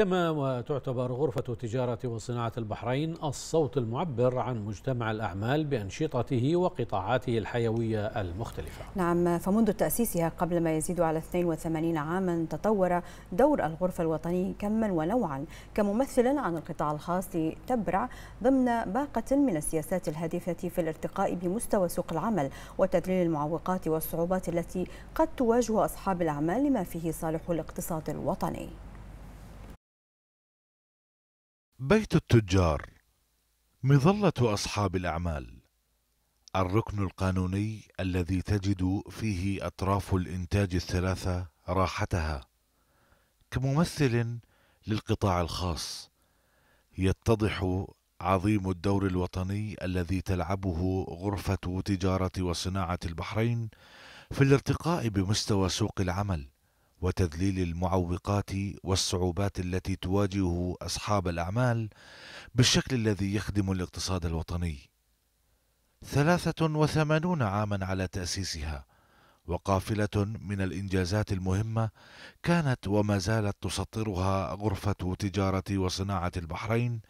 كما وتعتبر غرفة تجارة وصناعة البحرين الصوت المعبر عن مجتمع الأعمال بأنشطته وقطاعاته الحيوية المختلفة نعم فمنذ تأسيسها قبل ما يزيد على 82 عاما تطور دور الغرفة الوطني كما ونوعا كممثلا عن القطاع الخاص لتبرع ضمن باقة من السياسات الهادفة في الارتقاء بمستوى سوق العمل وتذليل المعوقات والصعوبات التي قد تواجه أصحاب الأعمال لما فيه صالح الاقتصاد الوطني بيت التجار مظلة أصحاب الأعمال الركن القانوني الذي تجد فيه أطراف الإنتاج الثلاثة راحتها كممثل للقطاع الخاص يتضح عظيم الدور الوطني الذي تلعبه غرفة تجارة وصناعة البحرين في الارتقاء بمستوى سوق العمل وتذليل المعوقات والصعوبات التي تواجه اصحاب الاعمال بالشكل الذي يخدم الاقتصاد الوطني ثلاثه وثمانون عاما على تاسيسها وقافله من الانجازات المهمه كانت وما زالت تسطرها غرفه تجاره وصناعه البحرين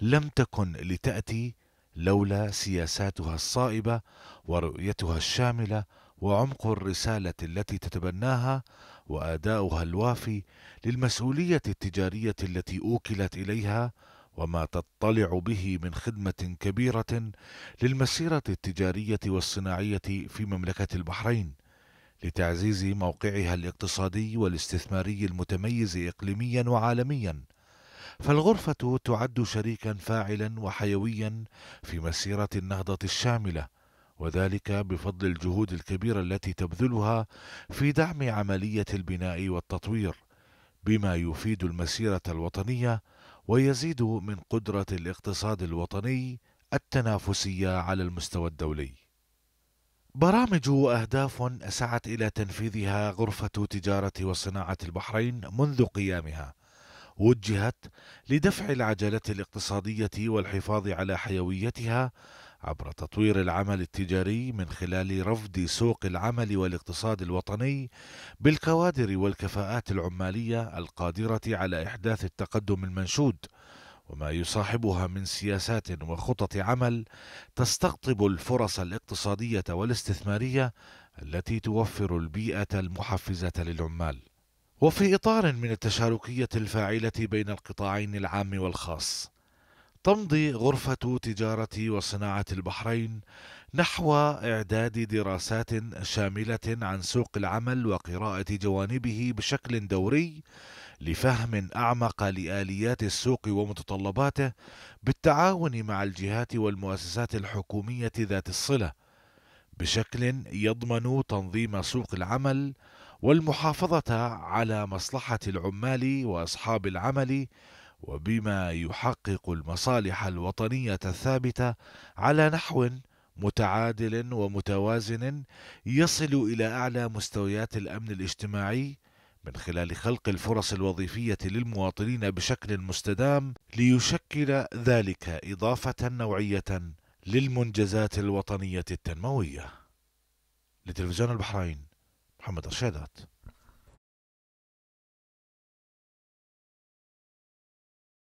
لم تكن لتاتي لولا سياساتها الصائبه ورؤيتها الشامله وعمق الرسالة التي تتبناها وأداؤها الوافي للمسؤولية التجارية التي أوكلت إليها وما تطلع به من خدمة كبيرة للمسيرة التجارية والصناعية في مملكة البحرين لتعزيز موقعها الاقتصادي والاستثماري المتميز إقليميا وعالميا فالغرفة تعد شريكا فاعلا وحيويا في مسيرة النهضة الشاملة وذلك بفضل الجهود الكبيرة التي تبذلها في دعم عملية البناء والتطوير بما يفيد المسيرة الوطنية ويزيد من قدرة الاقتصاد الوطني التنافسية على المستوى الدولي. برامج وأهداف سعت إلى تنفيذها غرفة تجارة وصناعة البحرين منذ قيامها، وجهت لدفع العجلة الاقتصادية والحفاظ على حيويتها عبر تطوير العمل التجاري من خلال رفض سوق العمل والاقتصاد الوطني بالكوادر والكفاءات العماليه القادره على احداث التقدم المنشود وما يصاحبها من سياسات وخطط عمل تستقطب الفرص الاقتصاديه والاستثماريه التي توفر البيئه المحفزه للعمال وفي اطار من التشاركيه الفاعله بين القطاعين العام والخاص تمضي غرفة تجارة وصناعة البحرين نحو إعداد دراسات شاملة عن سوق العمل وقراءة جوانبه بشكل دوري لفهم أعمق لآليات السوق ومتطلباته بالتعاون مع الجهات والمؤسسات الحكومية ذات الصلة بشكل يضمن تنظيم سوق العمل والمحافظة على مصلحة العمال وأصحاب العمل وبما يحقق المصالح الوطنية الثابتة على نحو متعادل ومتوازن يصل إلى أعلى مستويات الأمن الاجتماعي من خلال خلق الفرص الوظيفية للمواطنين بشكل مستدام ليشكل ذلك إضافة نوعية للمنجزات الوطنية التنموية لتلفزيون البحرين محمد رشيدات